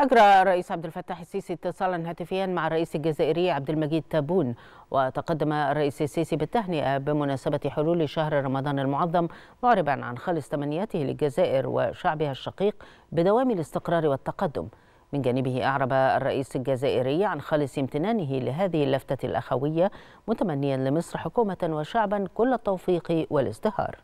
أجرى الرئيس عبد الفتاح السيسي اتصالا هاتفيا مع الرئيس الجزائري عبد المجيد تابون وتقدم الرئيس السيسي بالتهنئة بمناسبة حلول شهر رمضان المعظم معربا عن خالص تمنياته للجزائر وشعبها الشقيق بدوام الاستقرار والتقدم من جانبه أعرب الرئيس الجزائري عن خالص امتنانه لهذه اللفتة الأخوية متمنيا لمصر حكومة وشعبا كل التوفيق والازدهار